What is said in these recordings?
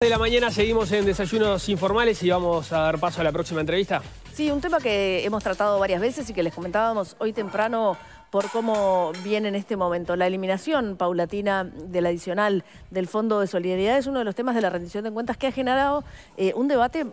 De la mañana seguimos en desayunos informales y vamos a dar paso a la próxima entrevista. Sí, un tema que hemos tratado varias veces y que les comentábamos hoy temprano por cómo viene en este momento. La eliminación paulatina del adicional del Fondo de Solidaridad es uno de los temas de la rendición de cuentas que ha generado eh, un debate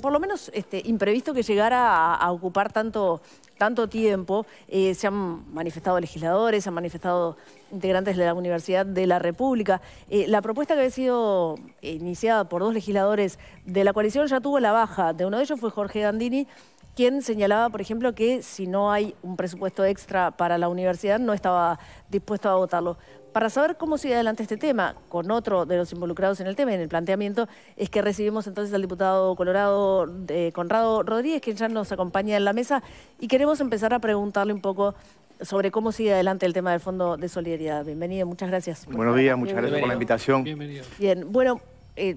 por lo menos este, imprevisto que llegara a ocupar tanto tanto tiempo, eh, se han manifestado legisladores, se han manifestado integrantes de la Universidad de la República. Eh, la propuesta que había sido iniciada por dos legisladores de la coalición ya tuvo la baja. De uno de ellos fue Jorge Gandini, quien señalaba, por ejemplo, que si no hay un presupuesto extra para la universidad, no estaba dispuesto a votarlo. Para saber cómo sigue adelante este tema, con otro de los involucrados en el tema, en el planteamiento, es que recibimos entonces al diputado colorado eh, Conrado Rodríguez, quien ya nos acompaña en la mesa, y queremos empezar a preguntarle un poco sobre cómo sigue adelante el tema del Fondo de Solidaridad. Bienvenido, muchas gracias. Buenos días, muchas gracias por la invitación. Bienvenido. Bien, bueno, eh,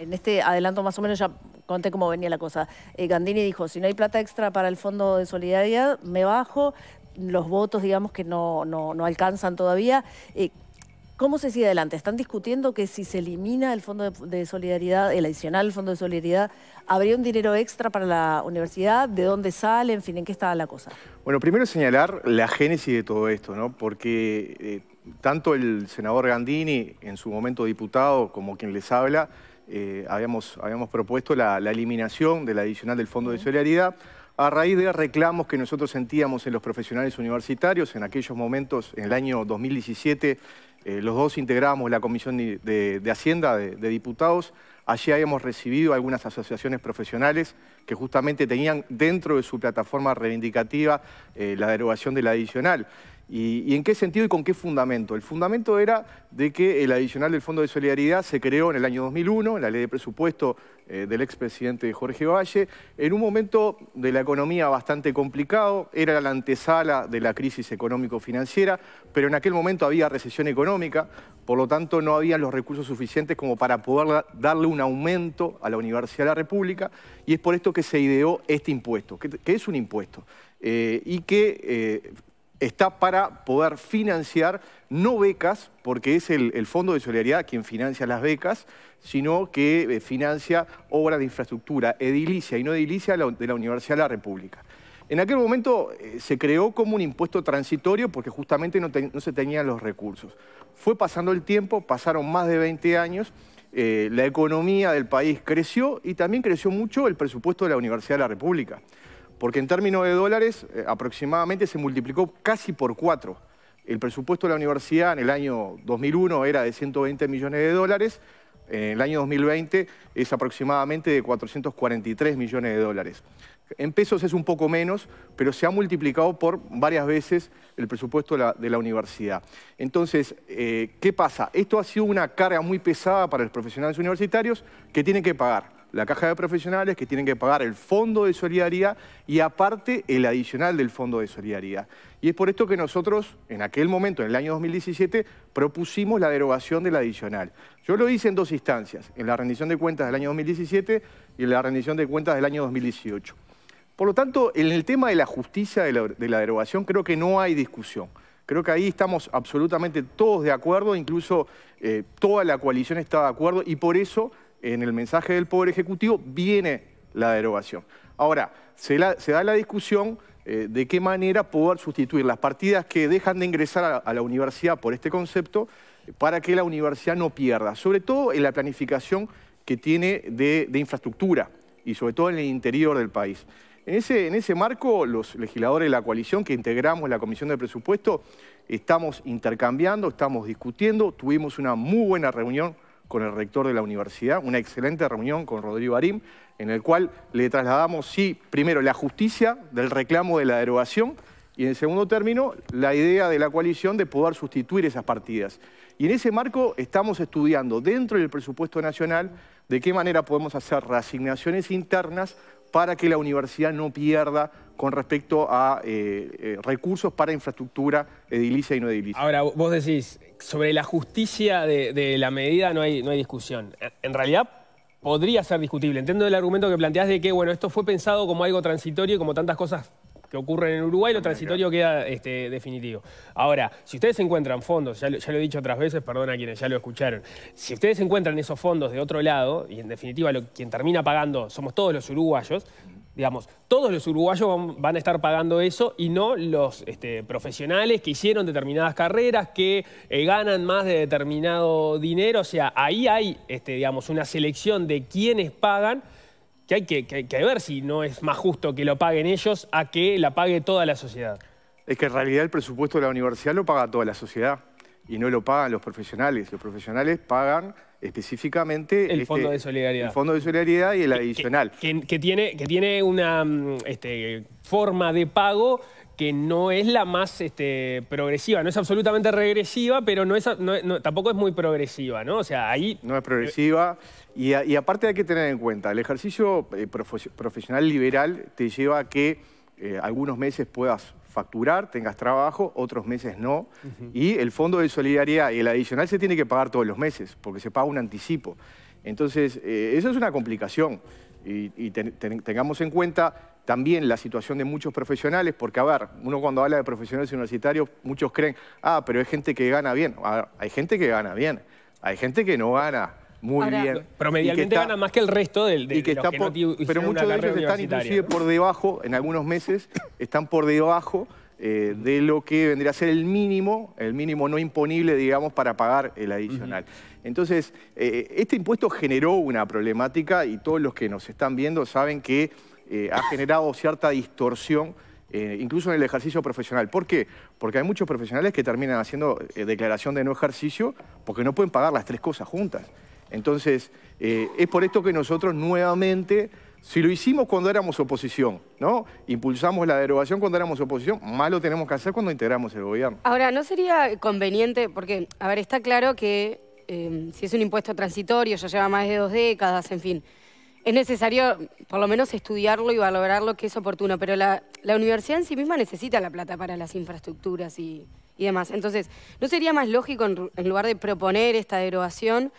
en este adelanto más o menos ya conté cómo venía la cosa. Eh, Gandini dijo, si no hay plata extra para el Fondo de Solidaridad, me bajo, los votos, digamos, que no, no, alcanzan todavía. Eh, ¿Cómo se sigue adelante? Están discutiendo que si se elimina el Fondo de, Solidaridad, el adicional Fondo de Solidaridad, ¿habría un dinero extra para la universidad? ¿De dónde sale? En fin, ¿en qué está la cosa? Bueno, primero señalar la génesis de todo esto, ¿no? Porque eh, tanto el senador Gandini, en su momento diputado, como quien les habla, eh, habíamos, habíamos propuesto la, la eliminación del adicional del Fondo de Solidaridad a raíz de reclamos que nosotros sentíamos en los profesionales universitarios. En aquellos momentos, en el año 2017, eh, los dos integrábamos la Comisión de, Hacienda de, Diputados. Allí habíamos recibido algunas asociaciones profesionales que justamente tenían dentro de su plataforma reivindicativa eh, la derogación de la adicional. ¿Y, en qué sentido y con qué fundamento? El fundamento era de que el adicional del Fondo de Solidaridad se creó en el año 2001, en la ley de presupuesto eh, del expresidente Jorge Valle, en un momento de la economía bastante complicado, era la antesala de la crisis económico-financiera, pero en aquel momento había recesión económica, por lo tanto no había los recursos suficientes como para poder darle un aumento a la Universidad de la República, y es por esto que se ideó este impuesto, que, es un impuesto, eh, y que... Eh, está para poder financiar no becas, porque es el, Fondo de Solidaridad quien financia las becas, sino que eh, financia obras de infraestructura, edilicia y no edilicia de la Universidad de la República. En aquel momento eh, se creó como un impuesto transitorio porque justamente no, se tenían los recursos. Fue pasando el tiempo, pasaron más de 20 años, eh, la economía del país creció y también creció mucho el presupuesto de la Universidad de la República. Porque en términos de dólares, eh, aproximadamente se multiplicó casi por cuatro. El presupuesto de la universidad en el año 2001 era de 120 millones de dólares, en el año 2020 es aproximadamente de 443 millones de dólares. En pesos es un poco menos, pero se ha multiplicado por varias veces el presupuesto de la, universidad. Entonces, eh, ¿qué pasa? Esto ha sido una carga muy pesada para los profesionales universitarios que tienen que pagar la caja de profesionales que tienen que pagar el fondo de solidaridad y aparte el adicional del fondo de solidaridad. Y es por esto que nosotros en aquel momento, en el año 2017, propusimos la derogación del adicional. Yo lo hice en dos instancias, en la rendición de cuentas del año 2017 y en la rendición de cuentas del año 2018. Por lo tanto, en el tema de la justicia de la, derogación creo que no hay discusión. Creo que ahí estamos absolutamente todos de acuerdo, incluso eh, toda la coalición está de acuerdo y por eso en el mensaje del Poder Ejecutivo viene la derogación. Ahora, se, da la discusión eh, de qué manera poder sustituir las partidas que dejan de ingresar a, la universidad por este concepto eh, para que la universidad no pierda, sobre todo en la planificación que tiene de, infraestructura y sobre todo en el interior del país. En ese, en ese, marco, los legisladores de la coalición que integramos la Comisión de Presupuesto estamos intercambiando, estamos discutiendo, tuvimos una muy buena reunión con el rector de la universidad, una excelente reunión con Rodrigo Arim, en el cual le trasladamos, sí, primero, la justicia del reclamo de la derogación y, en segundo término, la idea de la coalición de poder sustituir esas partidas. Y en ese marco estamos estudiando dentro del presupuesto nacional de qué manera podemos hacer reasignaciones internas para que la universidad no pierda con respecto a eh, eh, recursos para infraestructura edilicia y no edilicia. Ahora, vos decís, sobre la justicia de, la medida no hay, no hay discusión. En realidad podría ser discutible. Entiendo el argumento que planteás de que, bueno, esto fue pensado como algo transitorio como tantas cosas que ocurren en Uruguay, lo transitorio queda este, definitivo. Ahora, si ustedes encuentran fondos, ya lo, he dicho otras veces, perdón a quienes ya lo escucharon, si ustedes encuentran esos fondos de otro lado, y en definitiva quien termina pagando somos todos los uruguayos, Digamos, todos los uruguayos van, a estar pagando eso y no los este, profesionales que hicieron determinadas carreras, que eh, ganan más de determinado dinero. O sea, ahí hay, este, digamos, una selección de quienes pagan que hay que ver si no es más justo que lo paguen ellos a que la pague toda la sociedad. Es que en realidad el presupuesto de la universidad lo paga toda la sociedad y no lo pagan los profesionales. Los profesionales pagan específicamente... El este, Fondo de Solidaridad. El Fondo de Solidaridad y el adicional. Que, tiene, que tiene una mm, este, forma de pago que no es la más este, progresiva, no es absolutamente regresiva, pero no es, tampoco es muy progresiva, ¿no? O sea, ahí... No es progresiva y, aparte hay que tener en cuenta, el ejercicio eh, profesional liberal te lleva a que eh, algunos meses puedas facturar, tengas trabajo, otros meses no. Y el fondo de solidaridad y el adicional se tiene que pagar todos los meses, porque se paga un anticipo. Entonces, eh, eso es una complicación. Y, tengamos en cuenta también la situación de muchos profesionales, porque, a ver, uno cuando habla de profesionales universitarios, muchos creen, ah, pero hay gente que gana bien. Ah, hay gente que gana bien, hay gente que no gana muy bien. bien. Promedialmente gana más que el resto del de, que, Pero muchos de ellos están inclusive por debajo, en algunos meses, están por debajo eh, de lo que vendría a ser el mínimo, el mínimo no imponible, digamos, para pagar el adicional. Entonces, eh, este impuesto generó una problemática y todos los que nos están viendo saben que eh, ha generado cierta distorsión incluso en el ejercicio profesional. ¿Por qué? Porque hay muchos profesionales que terminan haciendo declaración de no ejercicio porque no pueden pagar las tres cosas juntas. Entonces, eh, es por esto que nosotros nuevamente, si lo hicimos cuando éramos oposición, ¿no? Impulsamos la derogación cuando éramos oposición, más lo tenemos que hacer cuando integramos el gobierno. Ahora, ¿no sería conveniente, porque, a ver, está claro que eh, si es un impuesto transitorio, ya lleva más de dos décadas, en fin es necesario por lo menos estudiarlo y valorarlo, lo que es oportuno, pero la, universidad en sí misma necesita la plata para las infraestructuras y, demás. Entonces, ¿no sería más lógico, en, lugar de proponer esta derogación,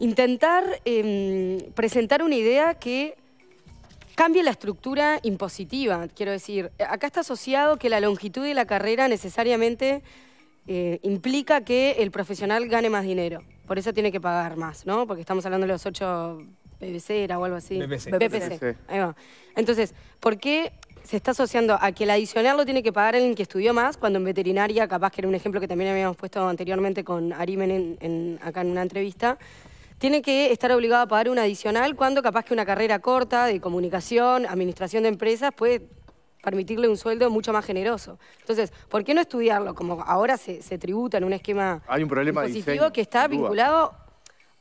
intentar em, presentar una idea que cambie la estructura impositiva. Quiero decir, acá está asociado que la longitud de la carrera necesariamente eh, implica que el profesional gane más dinero. Por eso tiene que pagar más, ¿no? Porque estamos hablando de los ocho BBC era o algo así. BBC. Entonces, ¿por qué se está asociando a que el adicional lo tiene que pagar el que estudió más, cuando en veterinaria, capaz que era un ejemplo que también habíamos puesto anteriormente con Arimen acá en una entrevista, tiene que estar obligado a pagar un adicional cuando capaz que una carrera corta de comunicación, administración de empresas puede permitirle un sueldo mucho más generoso. Entonces, ¿por qué no estudiarlo? Como ahora se, tributa en un esquema Hay un problema de diseño, que está vinculado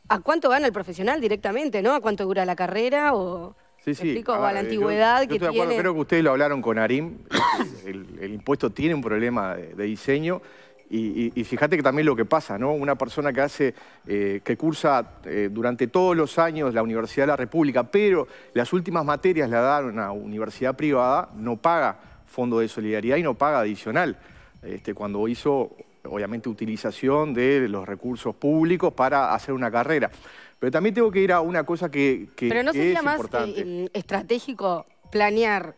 a cuánto gana el profesional directamente, ¿no? A cuánto dura la carrera o... a la eh, antigüedad que tiene... Creo que ustedes lo hablaron con Arim. el, impuesto tiene un problema de diseño y, fíjate que también lo que pasa, ¿no? Una persona que hace, eh, que cursa eh, durante todos los años la Universidad de la República, pero las últimas materias la dan a una universidad privada, no paga fondo de solidaridad y no paga adicional. Este, cuando hizo, obviamente, utilización de los recursos públicos para hacer una carrera. Pero también tengo que ir a una cosa que, que Pero no sería más eh, mm, estratégico planear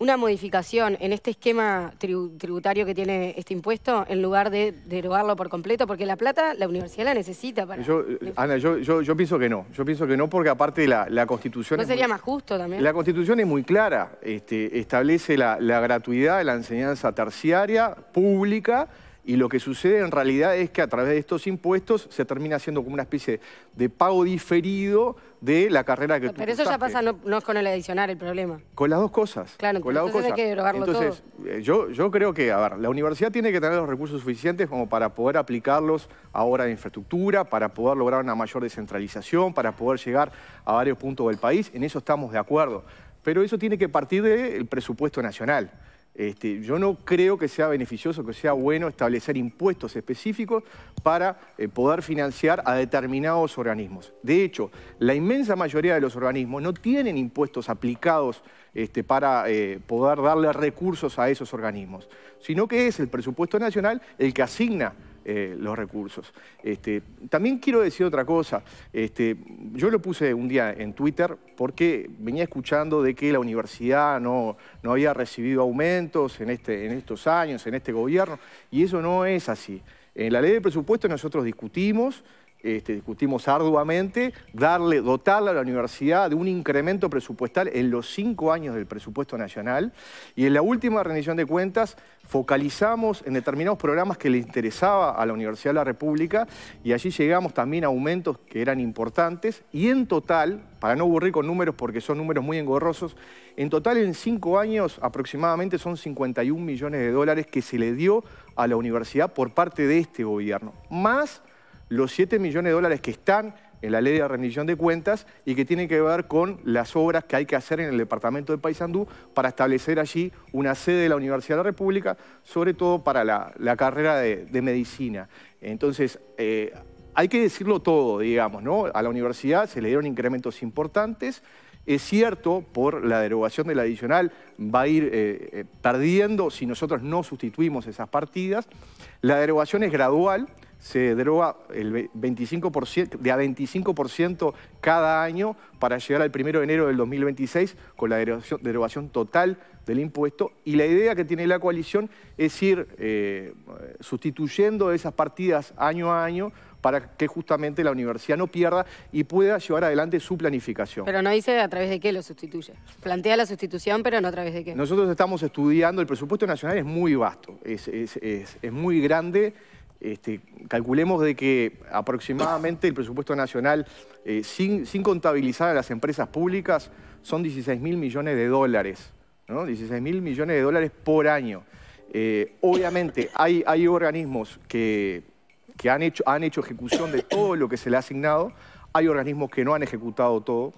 una modificación en este esquema tributario que tiene este impuesto en lugar de derogarlo por completo? Porque la plata la universidad la necesita para... Eh, Ana, yo, pienso que no. Yo pienso que no porque aparte la, la Constitución... ¿No sería más justo también? La Constitución es muy clara. Este, establece la, la gratuidad de la enseñanza terciaria, pública y lo que sucede en realidad es que a través de estos impuestos se termina haciendo como una especie de pago diferido de la carrera que pero tú Pero eso ya pasa, no, es con el adicional el problema. Con las dos cosas. Claro, con las dos cosas. entonces, eh, Yo, yo creo que, a ver, la universidad tiene que tener los recursos suficientes como para poder aplicarlos ahora de infraestructura, para poder lograr una mayor descentralización, para poder llegar a varios puntos del país. En eso estamos de acuerdo. Pero eso tiene que partir del presupuesto nacional. Este, yo no creo que sea beneficioso, que sea bueno establecer impuestos específicos para eh, poder financiar a determinados organismos. De hecho, la inmensa mayoría de los organismos no tienen impuestos aplicados este, para eh, poder darle recursos a esos organismos, sino que es el presupuesto nacional el que asigna eh, los recursos. Este, también quiero decir otra cosa. Este, yo lo puse un día en Twitter porque venía escuchando de que la universidad no, no había recibido aumentos en, este, en estos años, en este gobierno, y eso no es así. En la ley de presupuesto nosotros discutimos este, discutimos arduamente, darle, dotarle a la universidad de un incremento presupuestal en los cinco años del presupuesto nacional. Y en la última rendición de cuentas focalizamos en determinados programas que le interesaba a la Universidad de la República y allí llegamos también a aumentos que eran importantes. Y en total, para no aburrir con números porque son números muy engorrosos, en total en cinco años aproximadamente son 51 millones de dólares que se le dio a la universidad por parte de este gobierno. Más los 7 millones de dólares que están en la ley de rendición de cuentas y que tienen que ver con las obras que hay que hacer en el departamento de Paysandú para establecer allí una sede de la Universidad de la República, sobre todo para la, carrera de, medicina. Entonces, eh, hay que decirlo todo, digamos, ¿no? A la universidad se le dieron incrementos importantes. Es cierto, por la derogación de la adicional va a ir eh, eh, perdiendo si nosotros no sustituimos esas partidas. La derogación es gradual se deroga el 25%, de a 25% cada año para llegar al 1 de enero del 2026 con la derogación, total del impuesto. Y la idea que tiene la coalición es ir eh, sustituyendo esas partidas año a año para que justamente la universidad no pierda y pueda llevar adelante su planificación. Pero no dice a través de qué lo sustituye. Plantea la sustitución, pero no a través de qué. Nosotros estamos estudiando, el presupuesto nacional es muy vasto, es muy grande. Este, calculemos de que aproximadamente el presupuesto nacional, eh, sin, contabilizar a las empresas públicas, son 16 mil millones de dólares. 16 mil millones de dólares por año. Eh, obviamente hay, organismos que, han, hecho, ejecución de todo lo que se le ha asignado, hay organismos que no han ejecutado todo,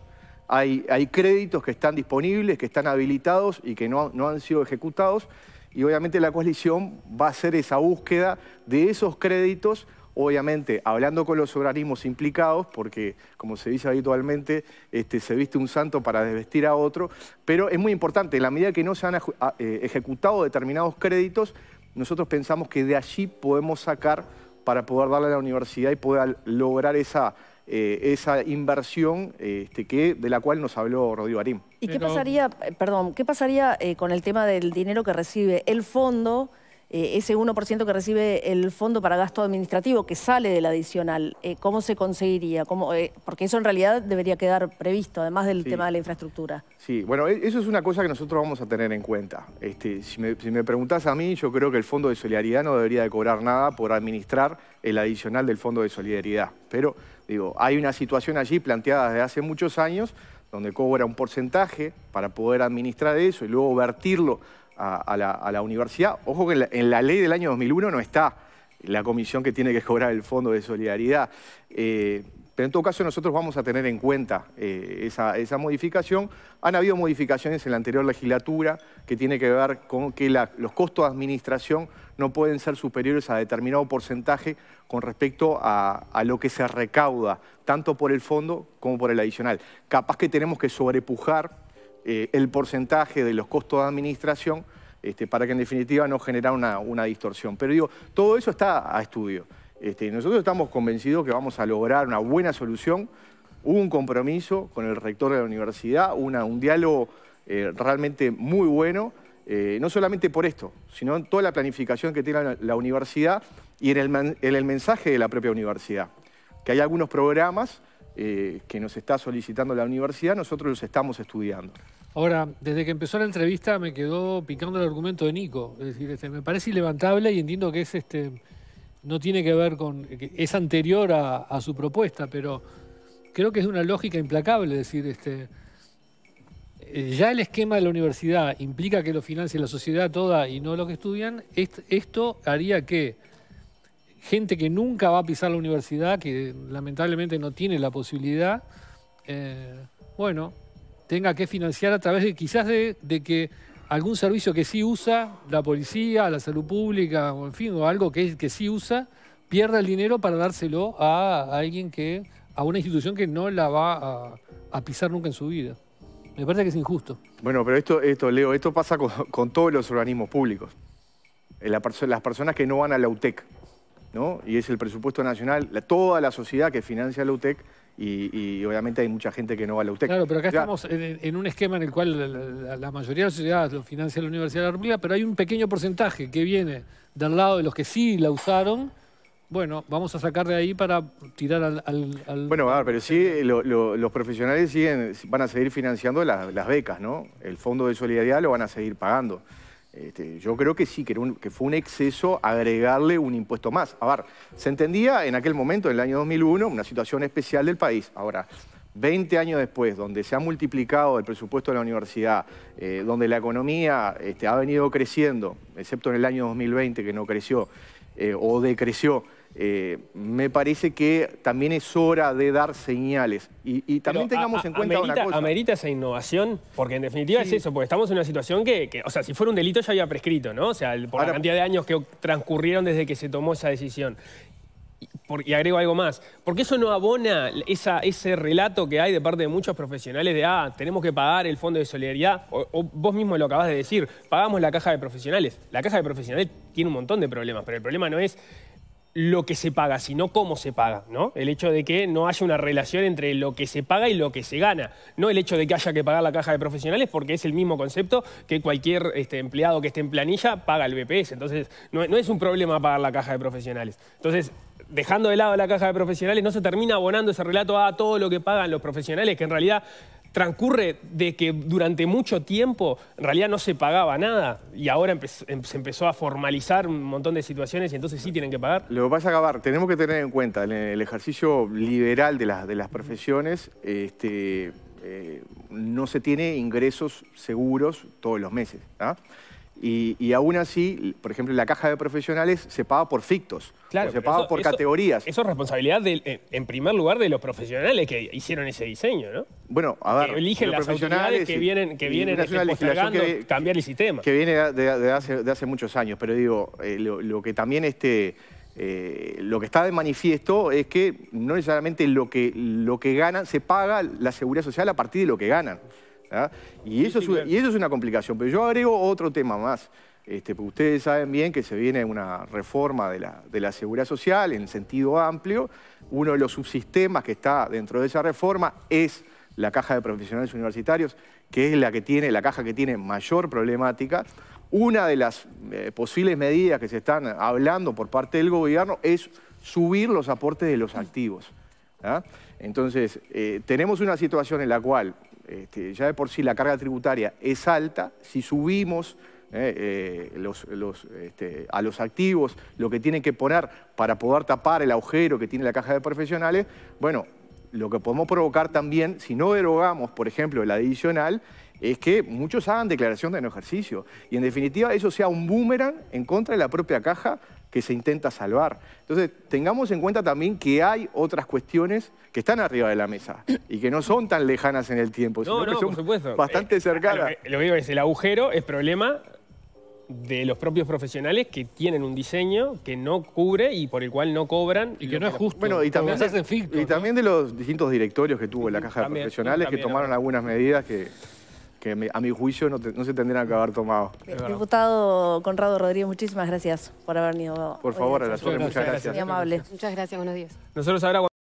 hay, créditos que están disponibles, que están habilitados y que no han sido ejecutados y obviamente la coalición va a hacer esa búsqueda de esos créditos, obviamente hablando con los organismos implicados, porque como se dice habitualmente, este, se viste un santo para desvestir a otro, pero es muy importante, en la medida que no se han ah, eh, ejecutado determinados créditos, nosotros pensamos que de allí podemos sacar para poder darle a la universidad y poder lograr esa eh, esa inversión este, que, de la cual nos habló Rodrigo Arim. ¿Y qué pasaría, perdón, qué pasaría eh, con el tema del dinero que recibe el fondo eh, ese 1% que recibe el fondo para gasto administrativo que sale del adicional, eh, ¿cómo se conseguiría? Eh, porque eso en realidad debería quedar previsto, además del tema de la infraestructura. Sí, bueno, e-, eso es una cosa que nosotros vamos a tener en cuenta. Este, si, me, si preguntás a mí, yo creo que el Fondo de Solidaridad no debería de cobrar nada por administrar el adicional del Fondo de Solidaridad. Pero, digo, hay una situación allí planteada desde hace muchos años donde cobra un porcentaje para poder administrar eso y luego vertirlo a, la, universidad. Ojo que en la, ley del año 2001 no está la comisión que tiene que cobrar el Fondo de Solidaridad. Eh, pero en todo caso nosotros vamos a tener en cuenta eh, esa, modificación. Han habido modificaciones en la anterior legislatura que tiene que ver con que los costos de administración no pueden ser superiores a determinado porcentaje con respecto a, a, lo que se recauda, tanto por el fondo como por el adicional. Capaz que tenemos que sobrepujar eh, el porcentaje de los costos de administración este, para que en definitiva no generara una, distorsión. Pero digo, todo eso está a estudio. Este, nosotros estamos convencidos que vamos a lograr una buena solución. un compromiso con el rector de la universidad, un diálogo eh, realmente muy bueno, eh, no solamente por esto, sino en toda la planificación que tiene la, universidad y en el, en el mensaje de la propia universidad. Que hay algunos programas eh, que nos está solicitando la universidad, nosotros los estamos estudiando. Ahora, desde que empezó la entrevista me quedó picando el argumento de Nico. Es decir, este, me parece ilevantable y entiendo que es este no tiene que ver con. es anterior a, su propuesta, pero creo que es una lógica implacable. Es decir, este, eh, ya el esquema de la universidad implica que lo financie la sociedad toda y no lo que estudian. esto haría que gente que nunca va a pisar la universidad, que lamentablemente no tiene la posibilidad, eh, bueno, tenga que financiar a través de quizás de, que algún servicio que sí usa, la policía, la salud pública, o en fin, o algo que, que sí usa, pierda el dinero para dárselo a, alguien que, a una institución que no la va a, pisar nunca en su vida. Me parece que es injusto. Bueno, pero esto, Leo, esto pasa con, todos los organismos públicos. Eh, las personas que no van a la UTEC, y es el presupuesto nacional, toda la sociedad que financia la UTEC y, obviamente hay mucha gente que no va a la UTEC. Claro, pero acá estamos en, un esquema en el cual la, mayoría de la sociedad lo financia la Universidad de la pero hay un pequeño porcentaje que viene del lado de los que sí la usaron. Bueno, vamos a sacar de ahí para tirar al... Bueno, a ver, pero sí, los profesionales siguen, van a seguir financiando las, las becas, ¿no? El Fondo de Solidaridad lo van a seguir pagando. Este, yo creo que sí, que, fue un exceso agregarle un impuesto más. A ver, se entendía en aquel momento, en el año 2001, una situación especial del país. Ahora, 20 años después, donde se ha multiplicado el presupuesto de la universidad, eh, donde la economía este, ha venido creciendo, excepto en el año 2020 que no creció eh, o decreció, eh, me parece que también es hora de dar señales. Y, también tengamos en cuenta amerita, una cosa. ¿Amerita esa innovación? Porque en definitiva es eso, porque estamos en una situación que, o sea, si fuera un delito ya había prescrito, ¿no? O sea, por la cantidad de años que transcurrieron desde que se tomó esa decisión. Y, agrego algo más, porque eso no abona ese relato que hay de parte de muchos profesionales de, ah, tenemos que pagar el fondo de solidaridad, o, o vos mismo lo acabas de decir, pagamos la caja de profesionales. La caja de profesionales tiene un montón de problemas, pero el problema no es lo que se paga, sino cómo se paga, ¿no? El hecho de que no haya una relación entre lo que se paga y lo que se gana, no el hecho de que haya que pagar la caja de profesionales porque es el mismo concepto que cualquier este, empleado que esté en planilla paga el BPS, entonces no, no es un problema pagar la caja de profesionales. Entonces, dejando de lado la caja de profesionales, no se termina abonando ese relato a todo lo que pagan los profesionales, que en realidad transcurre de que durante mucho tiempo en realidad no se pagaba nada y ahora em-, se empezó a formalizar un montón de situaciones y entonces sí tienen que pagar? Lo que a acabar, tenemos que tener en cuenta en el ejercicio liberal de, las, profesiones, este, eh, no se tiene ingresos seguros todos los meses. ¿ah? Y, y, aún así, por ejemplo, la caja de profesionales se paga por fictos. Claro, se paga por categorías. Eso es responsabilidad, eh, en primer lugar, de los profesionales que hicieron ese diseño, ¿no? Bueno, a ver. Que eligen las que vienen, que vienen cambiar el sistema. Que viene de, hace, muchos años, pero digo, eh, lo, que también este... Eh, lo que está de manifiesto es que no necesariamente lo que, lo que ganan se paga la seguridad social a partir de lo que ganan. ¿ah? Y, eso y eso es una complicación. Pero yo agrego otro tema más. Este, ustedes saben bien que se viene una reforma de la, seguridad social en sentido amplio. Uno de los subsistemas que está dentro de esa reforma es la caja de profesionales universitarios, que es la que tiene, la caja que tiene mayor problemática. Una de las eh, posibles medidas que se están hablando por parte del gobierno es subir los aportes de los activos. ¿ah? Entonces, eh, tenemos una situación en la cual este, ya de por sí la carga tributaria es alta, si subimos ¿eh? Eh, los, los, este, a los activos, lo que tienen que poner para poder tapar el agujero que tiene la caja de profesionales, bueno, lo que podemos provocar también, si no derogamos, por ejemplo, la adicional, es que muchos hagan declaración de no ejercicio. Y en definitiva eso sea un boomerang en contra de la propia caja que se intenta salvar. Entonces, tengamos en cuenta también que hay otras cuestiones que están arriba de la mesa y que no son tan lejanas en el tiempo, no, no, por supuesto. bastante eh, cercanas. lo que digo es, el agujero es problema de los propios profesionales que tienen un diseño que no cubre y por el cual no cobran. Y que no es justo. Bueno, y también, de, los distintos directorios que tuvo la Caja de Profesionales que tomaron algunas medidas que a mi juicio no, se tendrían que haber tomado. Eh, diputado Conrado Rodríguez, muchísimas gracias por haber venido. Por favor, a la muchas gracias. amable. Muchas gracias, buenos días. Nosotros ahora